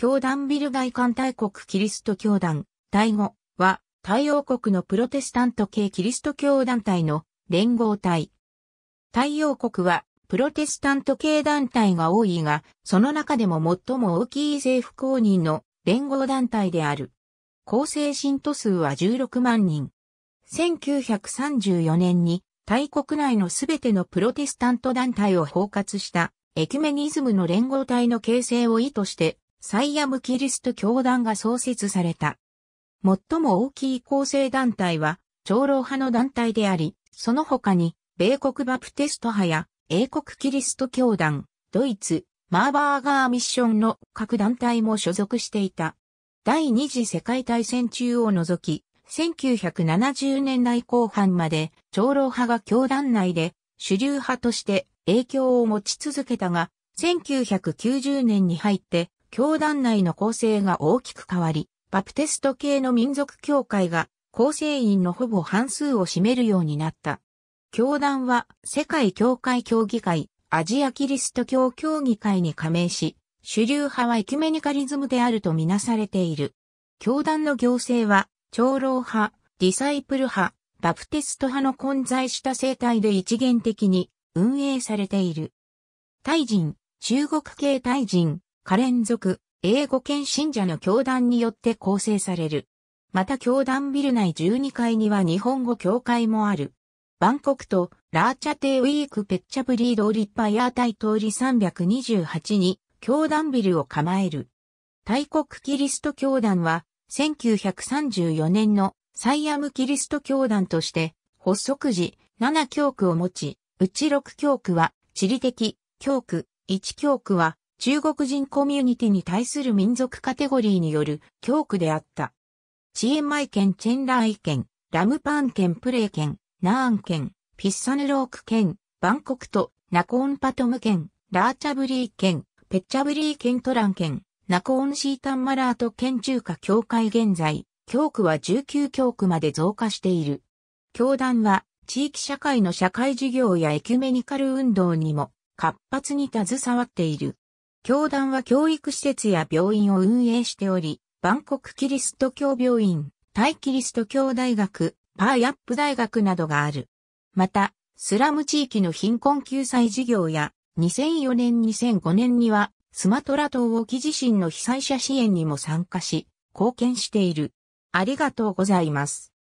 教団ビル外艦大国キリスト教団、第語は、太陽国のプロテスタント系キリスト教団体の連合体。太陽国は、プロテスタント系団体が多いが、その中でも最も大きい政府公認の連合団体である。構成信徒数は16万人。1934年に、タイ国内のすべてのプロテスタント団体を包括した、エキュメニズムの連合体の形成を意図して、サイアム・キリスト教団が創設された。最も大きい構成団体は、長老派の団体であり、その他に、米国バプテスト派や、英国キリスト教団、ドイツ、マーバーガーミッションの各団体も所属していた。第二次世界大戦中を除き、1970年代後半まで、長老派が教団内で主流派として影響を持ち続けたが、1990年に入って教団内の構成が大きく変わり、バプテスト系の民族教会が構成員のほぼ半数を占めるようになった。教団は世界教会協議会、アジアキリスト教協議会に加盟し、主流派はエキュメニカリズムであるとみなされている。教団の行政は、長老派、ディサイプル派、バプテスト派の混在した生態で一元的に運営されている。タイ人、中国系タイ人、可連続、英語圏信者の教団によって構成される。また教団ビル内12階には日本語教会もある。バンコクとラーチャテイウィークペッチャブリードリッパヤー大通り328に教団ビルを構える。大国キリスト教団は1934年のサイアムキリスト教団として発足時7教区を持ち、うち6教区は地理的教区、1教区は中国人コミュニティに対する民族カテゴリーによる教区であった。チエンマイ県チェンライ県、ラムパン県プレイ県、ナーン県、ピッサヌローク県、バンコクト、ナコーンパトム県、ラーチャブリー県、ペッチャブリー県トラン県、ナコーンシータンマラート県中華教会現在、教区は19教区まで増加している。教団は地域社会の社会事業やエキュメニカル運動にも活発に携わっている。教団は教育施設や病院を運営しており、バンコクキリスト教病院、タイキリスト教大学、パーヤップ大学などがある。また、スラム地域の貧困救済事業や、2004年2005年には、スマトラ島沖地震の被災者支援にも参加し、貢献している。ありがとうございます。